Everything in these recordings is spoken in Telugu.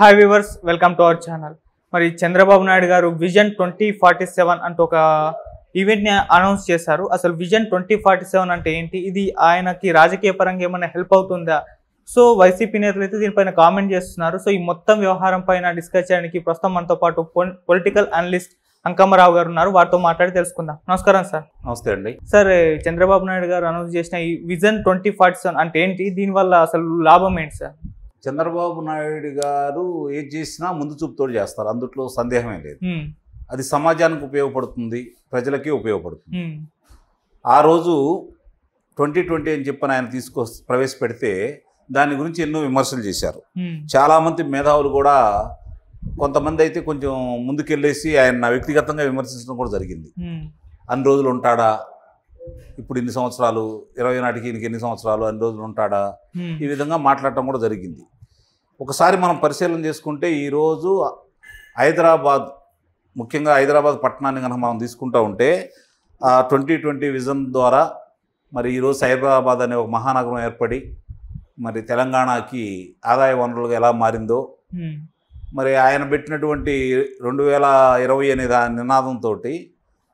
hi viewers welcome to our channel మరి చంద్రబాబు నాయుడు గారు విజన్ ట్వంటీ ఫార్టీ సెవెన్ అంటూ ఒక ఈవెంట్ని అనౌన్స్ చేశారు అసలు విజన్ ట్వంటీ ఫార్టీ సెవెన్ అంటే ఏంటి ఇది ఆయనకి రాజకీయ పరంగా ఏమైనా హెల్ప్ అవుతుందా సో వైసీపీ నేతలు అయితే దీనిపైన కామెంట్ చేస్తున్నారు సో ఈ మొత్తం వ్యవహారం పైన డిస్కస్ చేయడానికి ప్రస్తుతం మనతో పాటు పొలిటికల్ అనలిస్ట్ అంకమ్మరావు గారు ఉన్నారు వారితో మాట్లాడి తెలుసుకుందాం నమస్కారం సార్ నమస్తే అండి సార్ చంద్రబాబు నాయుడు గారు అనౌన్స్ చేసిన ఈ విజన్ ట్వంటీ ఫార్టీ సెవెన్ అంటే ఏంటి దీనివల్ల అసలు లాభం ఏంటి సార్ చంద్రబాబు నాయుడు గారు ఏం చేసినా ముందు చూపుతో చేస్తారు అందుట్లో సందేహమే లేదు అది సమాజానికి ఉపయోగపడుతుంది ప్రజలకి ఉపయోగపడుతుంది ఆ రోజు ట్వంటీ ట్వంటీ అని చెప్పని ఆయన తీసుకొ ప్రవేశపెడితే దాని గురించి ఎన్నో విమర్శలు చేశారు చాలామంది మేధావులు కూడా కొంతమంది అయితే కొంచెం ముందుకెళ్ళేసి ఆయన వ్యక్తిగతంగా విమర్శించడం కూడా జరిగింది అన్ని రోజులు ఉంటాడా ఇప్పుడు ఇన్ని సంవత్సరాలు ఇరవై నాటికి ఇంక ఎన్ని సంవత్సరాలు అన్ని రోజులు ఉంటాడా ఈ విధంగా మాట్లాడటం కూడా జరిగింది ఒకసారి మనం పరిశీలన చేసుకుంటే ఈరోజు హైదరాబాద్ ముఖ్యంగా హైదరాబాద్ పట్టణాన్ని కనుక మనం తీసుకుంటూ ఉంటే ట్వంటీ ట్వంటీ విజన్ ద్వారా మరి ఈరోజు హైదరాబాద్ అనే ఒక మహానగరం ఏర్పడి మరి తెలంగాణకి ఆదాయ వనరులుగా ఎలా మారిందో మరి ఆయన పెట్టినటువంటి రెండు వేల ఇరవై అనే నినాదంతో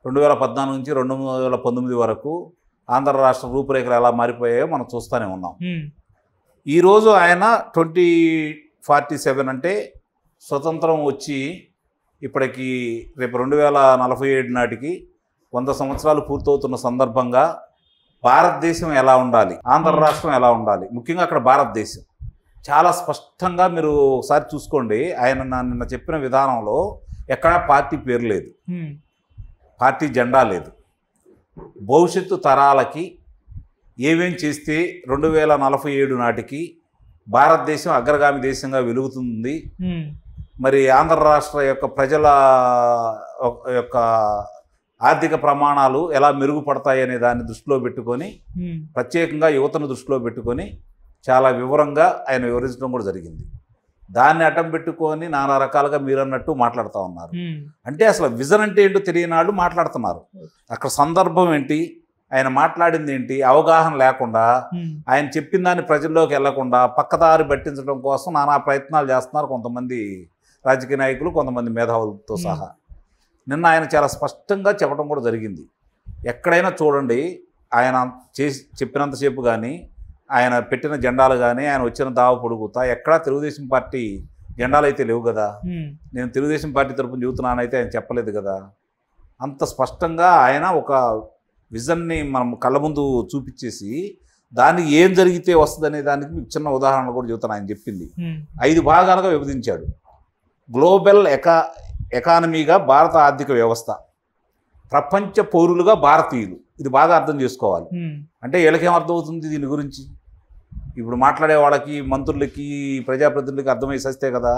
రెండు వేల పద్నాలుగు నుంచి రెండు వేల పంతొమ్మిది వరకు ఆంధ్ర రాష్ట్ర రూపురేఖలు ఎలా మారిపోయాయో మనం చూస్తూనే ఉన్నాం ఈరోజు ఆయన ట్వంటీ ఫార్టీ సెవెన్ అంటే స్వతంత్రం వచ్చి ఇప్పటికి రేపు రెండు వేల నలభై ఏడు నాటికి వంద సంవత్సరాలు పూర్తవుతున్న సందర్భంగా భారతదేశం ఎలా ఉండాలి ఆంధ్ర రాష్ట్రం ఎలా ఉండాలి ముఖ్యంగా అక్కడ భారతదేశం చాలా స్పష్టంగా మీరు ఒకసారి చూసుకోండి ఆయన నిన్న చెప్పిన విధానంలో ఎక్కడా పార్టీ పేరు లేదు పార్టీ జెండా లేదు భవిష్యత్తు తరాలకి ఏమేం చేస్తే రెండు వేల నలభై ఏడు నాటికి భారతదేశం అగ్రగామి దేశంగా వెలుగుతుంది మరి ఆంధ్ర రాష్ట్ర యొక్క ప్రజల యొక్క ఆర్థిక ప్రమాణాలు ఎలా మెరుగుపడతాయి అనే దాన్ని దృష్టిలో పెట్టుకొని ప్రత్యేకంగా యువతను దృష్టిలో పెట్టుకొని చాలా వివరంగా ఆయన వివరించడం కూడా జరిగింది దాన్ని అడ్డం పెట్టుకొని నానా రకాలుగా మీరు అన్నట్టు మాట్లాడుతూ ఉన్నారు అంటే అసలు విజన్ అంటే ఏంటో తెలియని వాళ్ళు మాట్లాడుతున్నారు అక్కడ సందర్భం ఏంటి ఆయన మాట్లాడింది ఏంటి అవగాహన లేకుండా ఆయన చెప్పిన దాన్ని ప్రజల్లోకి వెళ్లకుండా పక్కదారి పట్టించడం కోసం నానా ప్రయత్నాలు చేస్తున్నారు కొంతమంది రాజకీయ నాయకులు కొంతమంది మేధావులతో సహా నిన్న ఆయన చాలా స్పష్టంగా చెప్పడం కూడా జరిగింది ఎక్కడైనా చూడండి ఆయన చేసి చెప్పినంతసేపు కానీ ఆయన పెట్టిన జెండాలు కానీ ఆయన వచ్చిన దావ పొడుగుతా ఎక్కడా తెలుగుదేశం పార్టీ జెండాలు అయితే లేవు కదా నేను తెలుగుదేశం పార్టీ తరపున అయితే ఆయన చెప్పలేదు కదా అంత స్పష్టంగా ఆయన ఒక విజన్ని మనం కళ్ళ ముందు చూపించేసి దానికి ఏం జరిగితే వస్తుందనే దానికి మీకు చిన్న ఉదాహరణ కూడా చెబుతాను ఆయన చెప్పింది ఐదు భాగాలుగా విభజించాడు గ్లోబల్ ఎకా ఎకానమీగా భారత ఆర్థిక వ్యవస్థ ప్రపంచ పౌరులుగా భారతీయులు ఇది బాగా అర్థం చేసుకోవాలి అంటే వీళ్ళకేం అర్థమవుతుంది దీని గురించి ఇప్పుడు మాట్లాడే వాళ్ళకి మంత్రులకి ప్రజాప్రతినిధులకి అర్థమై సస్తే కదా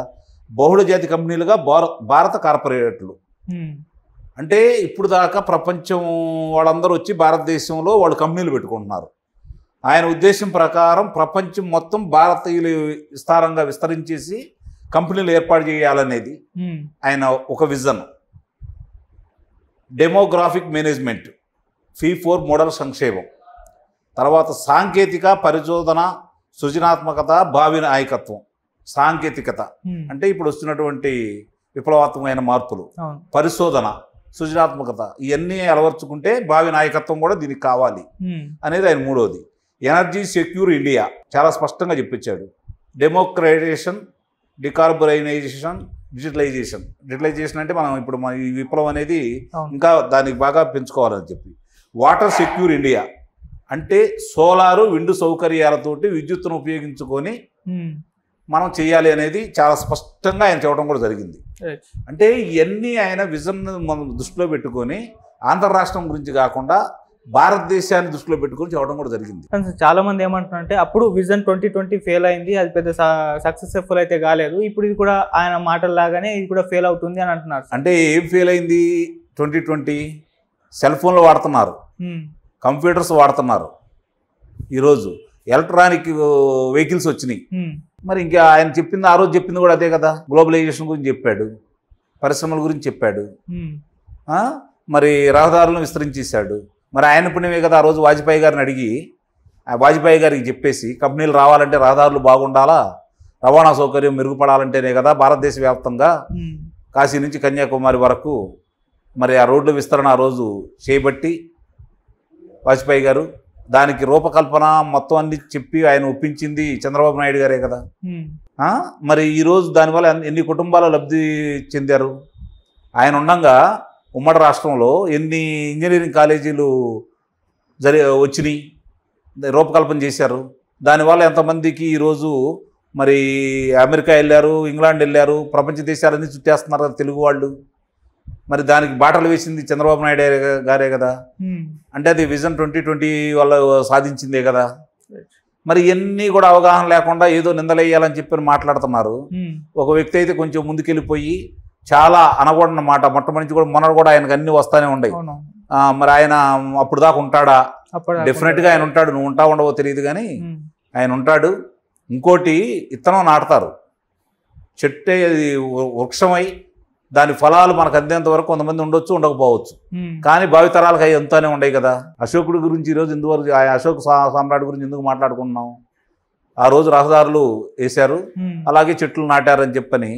బహుళ జాతి కంపెనీలుగా భారత కార్పొరేట్లు అంటే ఇప్పుడు దాకా ప్రపంచం వాళ్ళందరూ వచ్చి భారతదేశంలో వాళ్ళు కంపెనీలు పెట్టుకుంటున్నారు ఆయన ఉద్దేశం ప్రకారం ప్రపంచం మొత్తం భారతీయులు విస్తారంగా విస్తరించేసి కంపెనీలు ఏర్పాటు చేయాలనేది ఆయన ఒక vision demographic management P four model సంక్షేమం తర్వాత సాంకేతిక పరిశోధన సృజనాత్మకత భావి నాయకత్వం సాంకేతికత అంటే ఇప్పుడు వస్తున్నటువంటి విప్లవాత్మకమైన మార్పులు పరిశోధన సృజనాత్మకత ఇవన్నీ అలవర్చుకుంటే భావి నాయకత్వం కూడా దీనికి కావాలి అనేది ఆయన మూడోది ఎనర్జీ సెక్యూర్ ఇండియా చాలా స్పష్టంగా చెప్పించాడు డెమోక్రటైజేషన్ డికార్బరైజేషన్ డిజిటలైజేషన్ డిజిటలైజేషన్ అంటే మనం ఇప్పుడు మన ఈ విప్లవం అనేది ఇంకా దానికి బాగా పెంచుకోవాలని చెప్పి వాటర్ సెక్యూర్ ఇండియా అంటే సోలారు విండు సౌకర్యాలతోటి విద్యుత్తును ఉపయోగించుకొని మనం చేయాలి అనేది చాలా స్పష్టంగా ఆయన చెప్పడం కూడా జరిగింది అంటే ఇవన్నీ ఆయన విజన్ మనం దృష్టిలో పెట్టుకొని ఆంధ్ర రాష్ట్రం గురించి కాకుండా భారతదేశాన్ని దృష్టిలో పెట్టుకుని చెప్పడం కూడా జరిగింది చాలా మంది అంటే అప్పుడు విజన్ ట్వంటీ ట్వంటీ ఫెయిల్ అయింది అది పెద్ద సక్సెస్ఫుల్ అయితే కాలేదు ఇప్పుడు ఇది కూడా ఆయన మాటల్లాగానే ఇది కూడా ఫెయిల్ అవుతుంది అని అంటున్నారు అంటే ఏం ఫెయిల్ అయింది ట్వంటీ ట్వంటీ సెల్ ఫోన్లు వాడుతున్నారు కంప్యూటర్స్ వాడుతున్నారు ఈరోజు ఎలక్ట్రానిక్ వెహికల్స్ వచ్చినాయి మరి ఇంకా ఆయన చెప్పింది ఆ రోజు చెప్పింది కూడా అదే కదా గ్లోబలైజేషన్ గురించి చెప్పాడు పరిశ్రమల గురించి చెప్పాడు మరి రహదారులను విస్తరించేశాడు మరి ఆయన పుణ్యమే కదా ఆ రోజు వాజ్పేయి గారిని అడిగి వాజ్పేయి గారికి చెప్పేసి కంపెనీలు రావాలంటే రహదారులు బాగుండాలా రవాణా సౌకర్యం మెరుగుపడాలంటేనే కదా భారతదేశ వ్యాప్తంగా కాశీ నుంచి కన్యాకుమారి వరకు మరి ఆ రోడ్ల విస్తరణ ఆ రోజు చేయబట్టి వాజ్పేయి గారు దానికి రూపకల్పన మొత్తం అన్ని చెప్పి ఆయన ఒప్పించింది చంద్రబాబు నాయుడు గారే కదా మరి ఈరోజు దానివల్ల ఎన్ని కుటుంబాలు లబ్ధి చెందారు ఆయన ఉండగా ఉమ్మడి రాష్ట్రంలో ఎన్ని ఇంజనీరింగ్ కాలేజీలు జరి వచ్చినాయి రూపకల్పన చేశారు దానివల్ల ఎంతమందికి ఈరోజు మరి అమెరికా వెళ్ళారు ఇంగ్లాండ్ వెళ్ళారు ప్రపంచ దేశాలన్నీ చుట్టేస్తున్నారు కదా తెలుగు వాళ్ళు మరి దానికి బాటలు వేసింది చంద్రబాబు నాయుడు గారే కదా అంటే అది విజన్ ట్వంటీ ట్వంటీ వల్ల సాధించిందే కదా మరి ఇవన్నీ కూడా అవగాహన లేకుండా ఏదో నిందలేయాలని చెప్పి మాట్లాడుతున్నారు ఒక వ్యక్తి అయితే కొంచెం ముందుకెళ్ళిపోయి చాలా అనకూడన మాట మొట్టమొదటి కూడా మొన్న కూడా ఆయనకు అన్ని వస్తానే ఉన్నాయి మరి ఆయన అప్పుడు దాకా ఉంటాడా డెఫినెట్గా ఆయన ఉంటాడు నువ్వు ఉంటా ఉండవో తెలియదు కానీ ఆయన ఉంటాడు ఇంకోటి ఇత్తనం నాటుతారు చెట్టే అది వృక్షమై దాని ఫలాలు మనకు అందేంత వరకు కొంతమంది ఉండొచ్చు ఉండకపోవచ్చు కానీ భావితరాలకు అవి ఎంతోనే ఉండేవి కదా అశోకుడి గురించి ఈరోజు ఇందువరకు ఆ అశోక్ సామ్రాట్ గురించి ఎందుకు మాట్లాడుకున్నాం ఆ రోజు రహదారులు వేశారు అలాగే చెట్లు నాటారని చెప్పని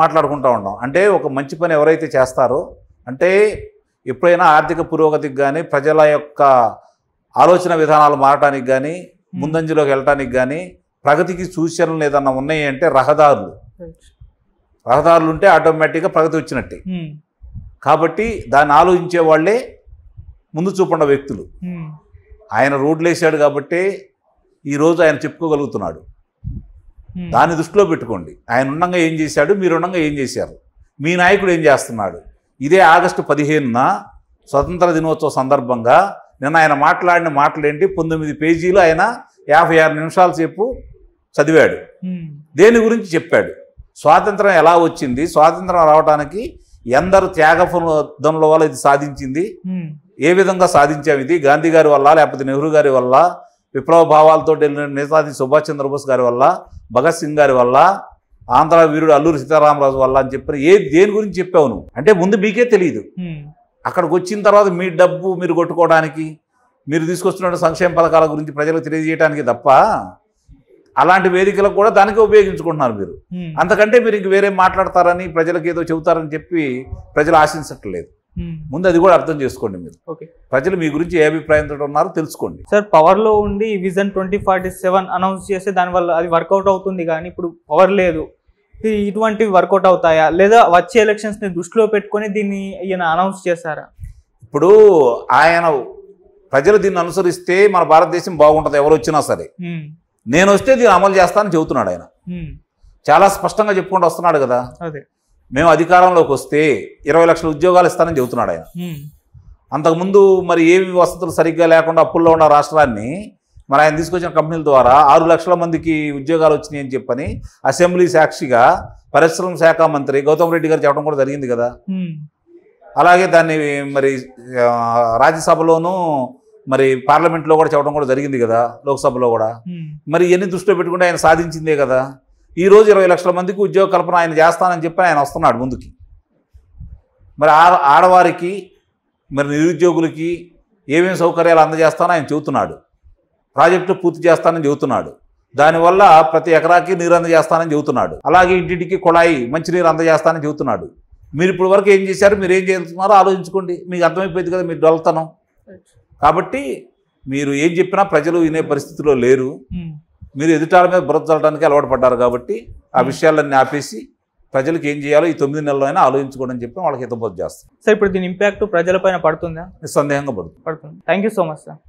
మాట్లాడుకుంటూ ఉంటాం అంటే ఒక మంచి పని ఎవరైతే చేస్తారో అంటే ఎప్పుడైనా ఆర్థిక పురోగతికి కానీ ప్రజల యొక్క ఆలోచన విధానాలు మారటానికి కానీ ముందంజలోకి వెళ్ళటానికి కానీ ప్రగతికి సూచనలు ఏదన్నా ఉన్నాయి అంటే రహదారులు రహదారులు ఉంటే ఆటోమేటిక్గా ప్రగతి వచ్చినట్టే కాబట్టి దాన్ని ఆలోచించే వాళ్ళే ముందు చూపండ వ్యక్తులు ఆయన రోడ్లు వేసాడు కాబట్టి ఈరోజు ఆయన చెప్పుకోగలుగుతున్నాడు దాన్ని దృష్టిలో పెట్టుకోండి ఆయన ఉండంగా ఏం చేశాడు మీరు ఉండంగా ఏం చేశారు మీ నాయకుడు ఏం చేస్తున్నాడు ఇదే ఆగస్టు పదిహేనున స్వతంత్ర దినోత్సవ సందర్భంగా నిన్న ఆయన మాట్లాడిన మాటలేంటి పంతొమ్మిది పేజీలు ఆయన యాభై ఆరు నిమిషాల సేపు చదివాడు దేని గురించి చెప్పాడు స్వాతంత్రం ఎలా వచ్చింది స్వాతంత్రం రావడానికి ఎందరు త్యాగఫలంల వల్ల ఇది సాధించింది ఏ విధంగా సాధించాం ఇది గాంధీ గారి వల్ల లేకపోతే నెహ్రూ గారి వల్ల విప్లవ భావాలతో నేతాజీ సుభాష్ చంద్రబోస్ గారి వల్ల భగత్ సింగ్ గారి వల్ల ఆంధ్ర వీరుడు అల్లూరి సీతారామరాజు వల్ల అని చెప్పారు ఏ దేని గురించి చెప్పావు నువ్వు అంటే ముందు మీకే తెలియదు అక్కడికి వచ్చిన తర్వాత మీ డబ్బు మీరు కొట్టుకోవడానికి మీరు తీసుకొస్తున్న సంక్షేమ పథకాల గురించి ప్రజలకు తెలియజేయడానికి తప్ప అలాంటి వేదికలకు కూడా దానికే ఉపయోగించుకుంటున్నారు మీరు అంతకంటే మీరు ఇంక వేరే మాట్లాడతారని ప్రజలకు ఏదో చెబుతారని చెప్పి ప్రజలు ఆశించట్లేదు ముందు అది కూడా అర్థం చేసుకోండి మీరు ప్రజలు మీ గురించి ఏ అభిప్రాయంతో ఉన్నారో తెలుసుకోండి సార్ పవర్ లో ఉండి vision twenty forty seven announce చేస్తే దానివల్ల అది వర్కౌట్ అవుతుంది కానీ ఇప్పుడు పవర్ లేదు ఇటువంటివి వర్కౌట్ అవుతాయా లేదా వచ్చే ఎలక్షన్స్ ని దృష్టిలో పెట్టుకొని దీన్ని ఈయన అనౌన్స్ చేశారా ఇప్పుడు ఆయన ప్రజలు దీన్ని అనుసరిస్తే మన భారతదేశం బాగుంటుంది ఎవరు వచ్చినా సరే నేను వస్తే దీన్ని అమలు చేస్తానని చెబుతున్నాడు ఆయన చాలా స్పష్టంగా చెప్పుకుంటూ వస్తున్నాడు కదా మేము అధికారంలోకి వస్తే ఇరవై లక్షల ఉద్యోగాలు ఇస్తానని చెబుతున్నాడు ఆయన అంతకుముందు మరి ఏవి వసతులు సరిగ్గా లేకుండా అప్పుల్లో ఉన్న రాష్ట్రాన్ని మరి ఆయన తీసుకొచ్చిన కంపెనీల ద్వారా ఆరు లక్షల మందికి ఉద్యోగాలు వచ్చినాయి అని చెప్పని అసెంబ్లీ సాక్షిగా పరిశ్రమ శాఖ మంత్రి గౌతమ్ రెడ్డి గారు చెప్పడం కూడా జరిగింది కదా అలాగే దాన్ని మరి రాజ్యసభలోనూ మరి పార్లమెంట్లో కూడా చెప్పడం కూడా జరిగింది కదా లోక్సభలో కూడా మరి ఇవన్నీ దృష్టిలో పెట్టుకుంటే ఆయన సాధించిందే కదా ఈ రోజు ఇరవై లక్షల మందికి ఉద్యోగ కల్పన ఆయన చేస్తానని చెప్పి ఆయన వస్తున్నాడు ముందుకి మరి ఆడవారికి మరి నిరుద్యోగులకి ఏమేమి సౌకర్యాలు అందజేస్తానో ఆయన చెబుతున్నాడు ప్రాజెక్టు పూర్తి చేస్తానని చెబుతున్నాడు దానివల్ల ప్రతి ఎకరాకి నీరు అందజేస్తానని చెబుతున్నాడు అలాగే ఇంటింటికి కుళాయి మంచినీరు అందజేస్తానని చెబుతున్నాడు మీరు ఇప్పటి వరకు ఏం చేశారు మీరు ఏం చేస్తున్నారో ఆలోచించుకోండి మీకు అర్థమైపోయింది కదా మీరు డొల్తనం కాబట్టి మీరు ఏం చెప్పినా ప్రజలు వినే పరిస్థితిలో లేరు మీరు ఎదుటాల మీద బురద చల్లడానికి అలవాటు పడ్డారు కాబట్టి ఆ విషయాలన్నీ ఆపేసి ప్రజలకు ఏం చేయాలో ఈ తొమ్మిది నెలలో అయినా ఆలోచించుకోవడం చెప్పి వాళ్ళకి హితబోధ చేస్తాం సార్ ఇప్పుడు దీని ఇంపాక్ట్ ప్రజలపైన పడుతుందా నిస్సందేహంగా పడుతుంది పడుతుంది థ్యాంక్ సో మచ్ సార్